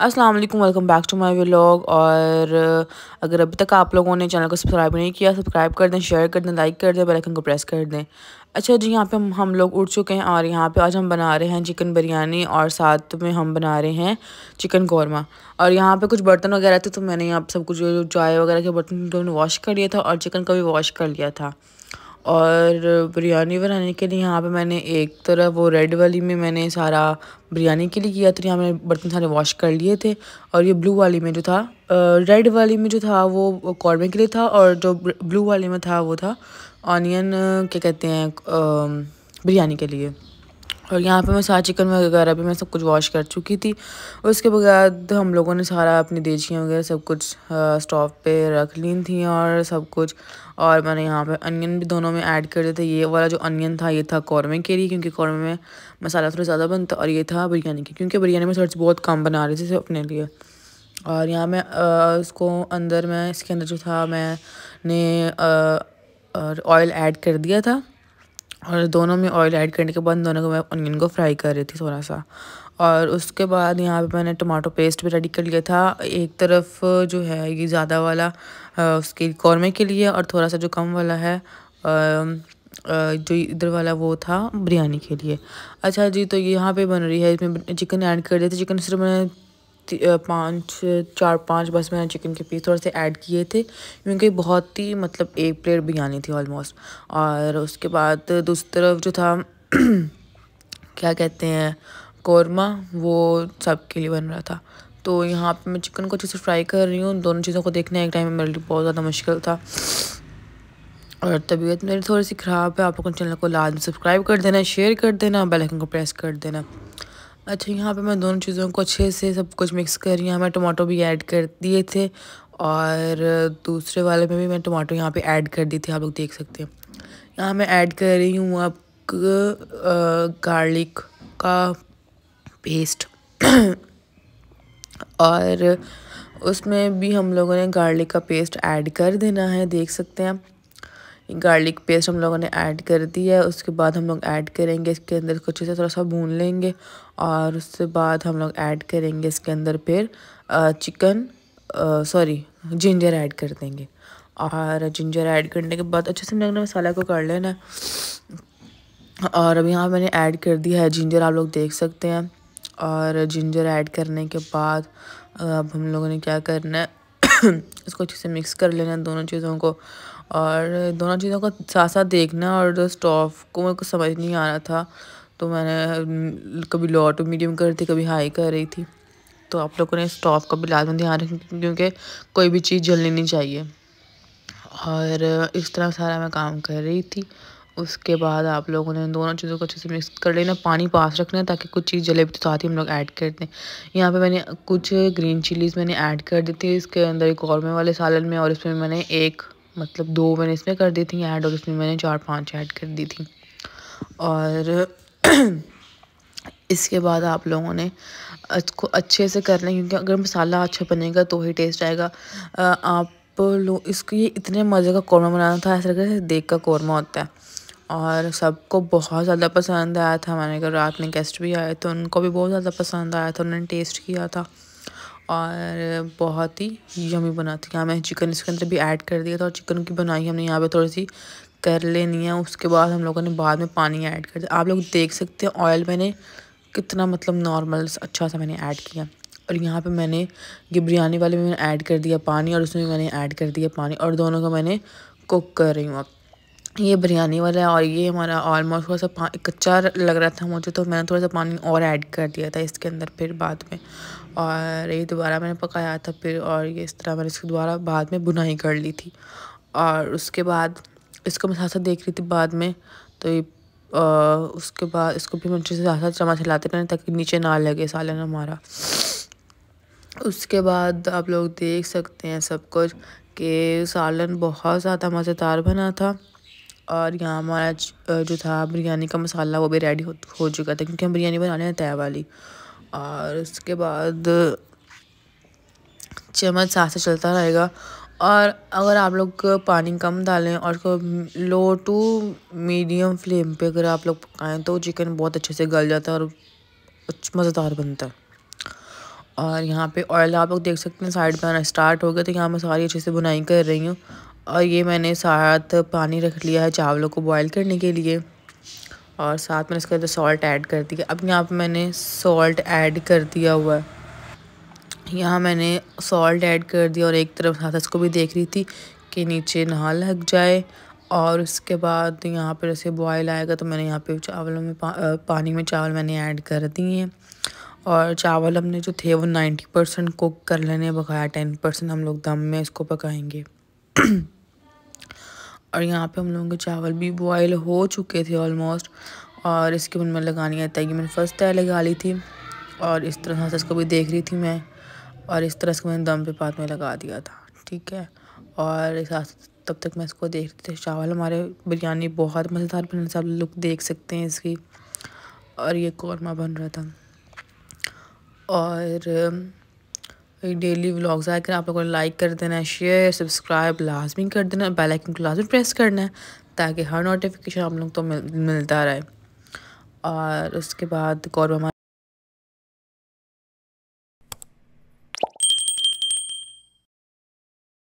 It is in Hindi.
Aslam welcome back to my vlog और अगर अभी तक आप लोगों ने चैनल को सब्सक्राइब नहीं किया सब्सक्राइब कर दें शेयर कर दें लाइक कर दें बेलकन को प्रेस कर दें अच्छा जी यहाँ पे हम हम लोग उठ चुके हैं और यहाँ पे आज हम बना रहे हैं चिकन बिरयानी और साथ में हम बना रहे हैं चिकन कौरमा और यहाँ पे कुछ बर्तन वगैरह थे तो मैंने यहाँ सब कुछ चाय वगैरह के बर्तन वॉश कर लिया था और चिकन का भी वॉश कर लिया था और बिरयानी बनाने के लिए यहाँ पे मैंने एक तरफ वो रेड वाली में मैंने सारा बिरयानी के लिए किया तो यहाँ मैंने बर्तन सारे वॉश कर लिए थे और ये ब्लू वाली में जो था रेड वाली में जो था वो कौरमे के लिए था और जो ब्लू वाली में था वो था ऑनियन क्या कहते हैं बिरयानी के लिए और यहाँ पे मैं सारा चिकन वगैरह भी मैं सब कुछ वॉश कर चुकी थी उसके बाद हम लोगों ने सारा अपनी देशियाँ वगैरह सब कुछ स्टोव पे रख ली थी और सब कुछ और मैंने यहाँ पे अनियन भी दोनों में ऐड कर दिए थे ये वाला जो अनियन था ये था कौरमे के लिए क्योंकि कौरमे में मसाला थोड़ा ज़्यादा बनता और ये था बिरयानी के क्योंकि बिरयानी में सर्च बहुत कम बना रही थी अपने लिए और यहाँ मैं उसको अंदर मैं इसके अंदर जो था मैंने ऑयल ऐड कर दिया था और दोनों में ऑयल ऐड करने के बाद दोनों को मैं ऑनियन को फ्राई कर रही थी थोड़ा सा और उसके बाद यहाँ पे मैंने टमाटो पेस्ट भी रेडी कर लिया था एक तरफ जो है ये ज़्यादा वाला उसके कौरमे के लिए और थोड़ा सा जो कम वाला है जो इधर वाला वो था बिरयानी के लिए अच्छा जी तो यहाँ पे बन रही है इसमें चिकन ऐड कर दिया था चिकन सिर्फ मैंने पाँच चार पाँच बस मैंने चिकन के पीस थोड़े से ऐड किए थे क्योंकि बहुत ही मतलब एक प्लेट बिरयानी थी ऑलमोस्ट और उसके बाद दूसरी तरफ जो था क्या कहते हैं कौरमा वो सब के लिए बन रहा था तो यहाँ पे मैं चिकन को अच्छे से फ्राई कर रही हूँ दोनों चीज़ों को देखना एक टाइम में मेरे लिए बहुत ज़्यादा मुश्किल था और तबीयत मेरी थोड़ी सी ख़राब है आप अपने चैनल को लाजमी सब्सक्राइब कर देना शेयर कर देना बेल आइकन को प्रेस कर देना अच्छा यहाँ पे मैं दोनों चीज़ों को अच्छे से सब कुछ मिक्स कर रही हूँ मैं टमाटो भी ऐड कर दिए थे और दूसरे वाले में भी मैं टमाटो यहाँ पे ऐड कर दी थी आप लोग देख सकते हैं यहाँ मैं ऐड कर रही हूँ अब गार्लिक का पेस्ट और उसमें भी हम लोगों ने गार्लिक का पेस्ट ऐड कर देना है देख सकते हैं आप गार्लिक पेस्ट हम लोगों ने ऐड कर दी है उसके बाद हम लोग ऐड करेंगे इसके अंदर इसको अच्छे से थोड़ा सा भून लेंगे और उसके बाद हम लोग ऐड करेंगे इसके अंदर फिर चिकन सॉरी जिंजर ऐड कर देंगे और जिंजर ऐड करने के बाद अच्छे से हम लोग ने मसाला को कर लेना और अब यहाँ मैंने ऐड कर दिया है जिंजर आप लोग देख सकते हैं और जिंजर ऐड करने के बाद अब हम लोगों ने क्या करना है इसको अच्छे से मिक्स कर लेना दोनों चीज़ों को और दोनों चीज़ों को साथ साथ देखना और स्टॉफ को मेरे को समझ नहीं आ रहा था तो मैंने कभी लो टू मीडियम कर रही थी कभी हाई कर रही थी तो आप लोगों ने स्टॉफ का भी लाजम ध्यान रखें क्योंकि कोई भी चीज़ जलनी नहीं चाहिए और इस तरह सारा मैं काम कर रही थी उसके बाद आप लोगों ने दोनों चीज़ों को अच्छे से मिक्स कर लेना पानी पास रखना ताकि कुछ चीज़ जले भी तो साथ ही हम लोग ऐड कर दें यहाँ पे मैंने कुछ ग्रीन चिलीज़ मैंने ऐड कर दी थी इसके अंदर एक और में वाले सालन में और इसमें मैंने एक मतलब दो मैंने इसमें कर दी थी ऐड और इसमें मैंने चार पांच ऐड कर दी थी और इसके बाद आप लोगों ने इसको अच्छे से करना लें क्योंकि अगर मसाला अच्छा बनेगा तो ही टेस्ट आएगा आप लोग इसको ये इतने मज़े का कौरमा बनाना था ऐसा लग रहा है देख का कौरमा होता है और सबको बहुत ज़्यादा पसंद आया था हमारे घर रात में गेस्ट भी आए तो उनको भी बहुत ज़्यादा पसंद आया था उन्होंने टेस्ट किया था और बहुत ही यमी बनाती है हमें चिकन इसके अंदर भी ऐड कर दिया था और चिकन की बनाई हमने यहाँ पे थोड़ी सी कर लेनी है उसके बाद हम लोगों ने बाद में पानी ऐड कर दिया आप लोग देख सकते हैं ऑयल मैंने कितना मतलब नॉर्मल अच्छा सा मैंने ऐड किया और यहाँ पे मैंने ये बिरयानी वाले में मैंने ऐड कर दिया पानी और उसमें मैंने ऐड कर दिया पानी और दोनों को मैंने कुक कर रही हूँ अब ये बिरयानी वाला है और ये हमारा ऑलमोस्ट थोड़ा सा कच्चा लग रहा था मुझे तो मैंने थोड़ा सा पानी और ऐड कर दिया था इसके अंदर फिर बाद में और ये दोबारा मैंने पकाया था फिर और ये इस तरह मैंने इसको दोबारा बाद में बुनाई कर ली थी और उसके बाद इसको मैं साथ साथ देख रही थी बाद में तो ये आ, उसके बाद इसको भी मैं अच्छे से साथ साथ चम्मच हिलाते ताकि नीचे ना लगे सालन हमारा उसके बाद आप लोग देख सकते हैं सब कुछ कि सालन बहुत ज़्यादा मज़ेदार बना था और यहाँ हमारा जो था बिरयानी का मसाला वो भी रेडी हो, हो चुका था क्योंकि हम बिरयानी बनाने हैं तय वाली और उसके बाद चम्मच साथ से चलता रहेगा और अगर आप लोग पानी कम डालें और उसको लो टू मीडियम फ्लेम पे अगर आप लोग पकाएं तो चिकन बहुत अच्छे से गल जाता है और मज़ेदार बनता है और यहाँ पे ऑयल आप लोग देख सकते हैं साइड पे आना स्टार्ट हो गया तो यहाँ मैं सारी अच्छे से बुनाई कर रही हूँ और ये मैंने साथ पानी रख लिया है चावलों को बॉईल करने के लिए और साथ में इसके अंदर सॉल्ट ऐड कर दिया अब यहाँ पर मैंने सॉल्ट ऐड कर दिया हुआ है यहाँ मैंने सॉल्ट ऐड कर दिया और एक तरफ साथ इसको भी देख रही थी कि नीचे नहा लग जाए और उसके बाद यहाँ पर ऐसे बॉयल आएगा तो मैंने यहाँ पे चावलों में पा, पानी में चावल मैंने ऐड कर दिए और चावल हमने जो थे वो नाइन्टी परसेंट कुक कर लेने बकाया टेन परसेंट हम लोग दम में इसको पकाएंगे और यहाँ पे हम लोगों के चावल भी बॉयल हो चुके थे ऑलमोस्ट और इसके मन में लगानी है कि मैंने फर्स्ट तय लगा ली थी और इस तरह से इसको भी देख रही थी मैं और इस तरह से मैंने दम पे पात में लगा दिया था ठीक है और तब तक मैं इसको देख रही थी चावल हमारे बिरयानी बहुत मज़ेदार बन रहा लुक देख सकते हैं इसकी और ये कौरमा बन रहा था और डेली व्लॉग्स आया करें आप लोगों ने लाइक कर देना है शेयर सब्सक्राइब लाजमी कर देना है बेल आइकन को लाजमी प्रेस करना है ताकि हर नोटिफिकेशन आप लोग तो मिल, मिलता रहे और उसके बाद गौरव